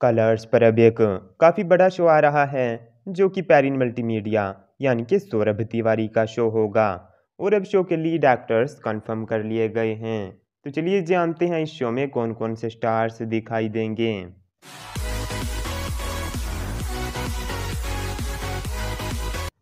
colours पर अब एक काफ़ी बड़ा शो आ रहा है जो कि पैरिन मल्टीमीडिया यानी कि सौरभ तिवारी का शो होगा और अब शो के लीड एक्टर्स कंफर्म कर लिए गए हैं तो चलिए जानते हैं इस शो में कौन कौन से स्टार्स दिखाई देंगे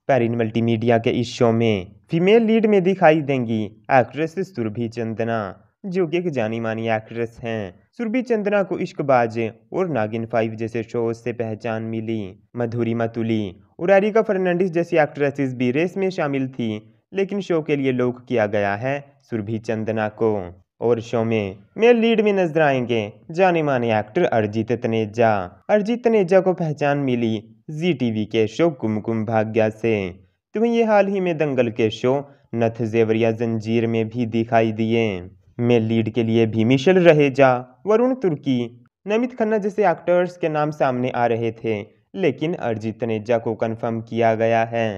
पैरिन मल्टीमीडिया के इस शो में फीमेल लीड में दिखाई देंगी एक्ट्रेस सुरभि चंदना जो कि एक जानी मानी एक्ट्रेस हैं सुरभि चंद्रा को इश्कबाज और नागिन फाइव जैसे शोज से पहचान मिली मधुरी मतुली और एरिका फर्नांडिस जैसी एक्ट्रेसेस भी रेस में शामिल थी लेकिन शो के लिए लोक किया गया है सुरभि चंदना को और शो में मेल लीड में नजर आएंगे जाने माने एक्टर अरजीत तनेजा अरजीत तनेजा को पहचान मिली जी टीवी के शो कुमकुम भाग्या से तुम्हें ये हाल ही में दंगल के शो नथ जेवरिया जंजीर में भी दिखाई दिए में लीड के लिए भी मिशेल रहेजा वरुण तुर्की नमित खन्ना जैसे एक्टर्स के नाम सामने आ रहे थे लेकिन अरिजीत तनेजा को कन्फर्म किया गया है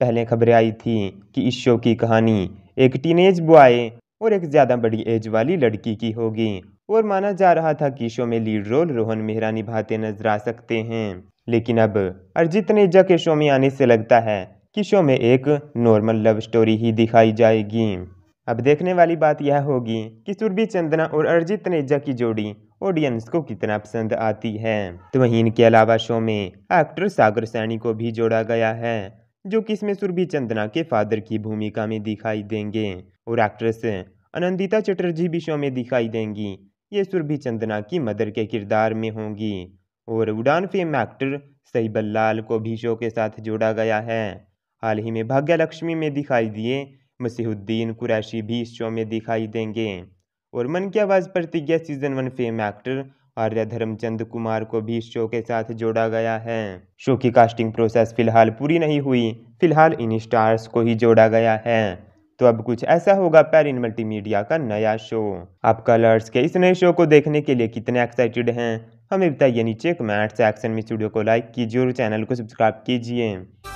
पहले खबरें आई थी कि इस शो की कहानी एक टीनेज बॉय और एक ज़्यादा बड़ी एज वाली लड़की की होगी और माना जा रहा था कि शो में लीड रोल रोहन मेहरा निभाते नजर आ सकते हैं लेकिन अब अरिजीत नेजा के शो में आने से लगता है कि शो में एक नॉर्मल लव स्टोरी ही दिखाई जाएगी अब देखने वाली बात यह होगी कि सुरभि चंदना और अरजीत तनेजा की जोड़ी ऑडियंस को कितना पसंद आती है तो वहीं इनके अलावा शो में एक्टर सागर सैनी को भी जोड़ा गया है जो कि इसमें सुरभि चंदना के फादर की भूमिका में दिखाई देंगे और एक्ट्रेस अनंदिता चटर्जी भी शो में दिखाई देंगी ये सुरभि चंदना की मदर के किरदार में होंगी और उड़ान फेम एक्टर सईबल लाल को भी शो के साथ जोड़ा गया है हाल ही में भाग्य लक्ष्मी में दिखाई दिए मसीहुद्दीन कुरैशी भी इस शो में दिखाई देंगे और मन की आवाज़ प्रतिज्ञा तो season one fame actor Arya Dharmchand Kumar को भी इस शो के साथ जोड़ा गया है शो की कास्टिंग प्रोसेस फिलहाल पूरी नहीं हुई फिलहाल इन स्टार्स को ही जोड़ा गया है तो अब कुछ ऐसा होगा पैरिन मल्टीमीडिया का नया शो आप कलर्स के इस नए शो को देखने के लिए कितने एक्साइटेड हैं हमें बताइए नीचे कमेंट सेक्शन में स्टूडियो को लाइक कीजिए और चैनल को सब्सक्राइब कीजिए